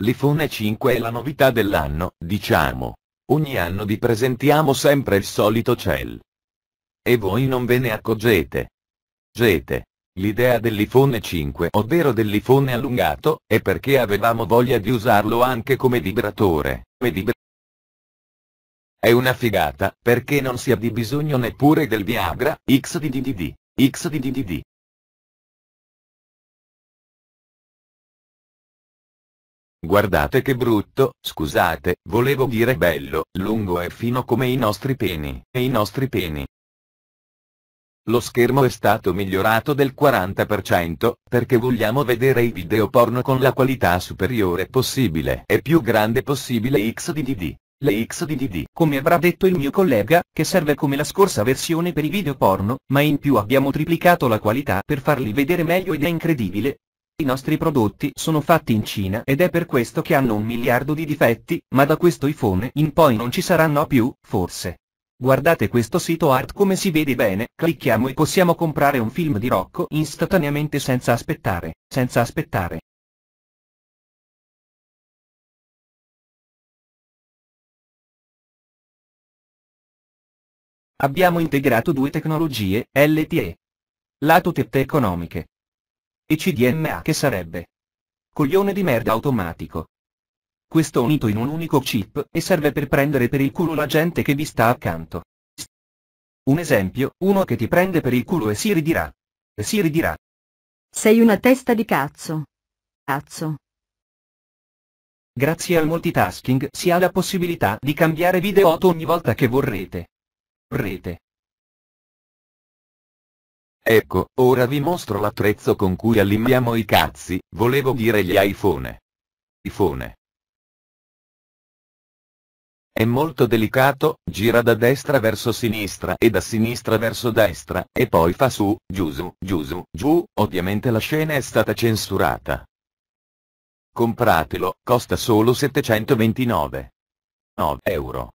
L'iPhone 5 è la novità dell'anno, diciamo. Ogni anno vi presentiamo sempre il solito cell. E voi non ve ne accoggete. Gete. L'idea dell'iPhone 5, ovvero dell'iPhone allungato, è perché avevamo voglia di usarlo anche come vibratore. È una figata, perché non si ha di bisogno neppure del Viagra, xddd, xddd. Guardate che brutto, scusate, volevo dire bello, lungo e fino come i nostri peni, e i nostri peni. Lo schermo è stato migliorato del 40% perché vogliamo vedere i video porno con la qualità superiore possibile e più grande possibile XDDD. Le XDDD, come avrà detto il mio collega, che serve come la scorsa versione per i video porno, ma in più abbiamo triplicato la qualità per farli vedere meglio ed è incredibile. I nostri prodotti sono fatti in Cina ed è per questo che hanno un miliardo di difetti, ma da questo iPhone in poi non ci saranno più, forse. Guardate questo sito art come si vede bene, clicchiamo e possiamo comprare un film di Rocco istantaneamente senza aspettare, senza aspettare. Abbiamo integrato due tecnologie, LTE. Lato tette economiche. E CDMA che sarebbe. Coglione di merda automatico. Questo unito in un unico chip e serve per prendere per il culo la gente che vi sta accanto. Un esempio, uno che ti prende per il culo e si ridirà. E si ridirà. Sei una testa di cazzo. Cazzo. Grazie al multitasking si ha la possibilità di cambiare video ogni volta che vorrete. Vorrete. Ecco, ora vi mostro l'attrezzo con cui allimiamo i cazzi, volevo dire gli iPhone. iPhone. È molto delicato, gira da destra verso sinistra e da sinistra verso destra, e poi fa su, giù su, giù su, giù, ovviamente la scena è stata censurata. Compratelo, costa solo 729. 9 euro.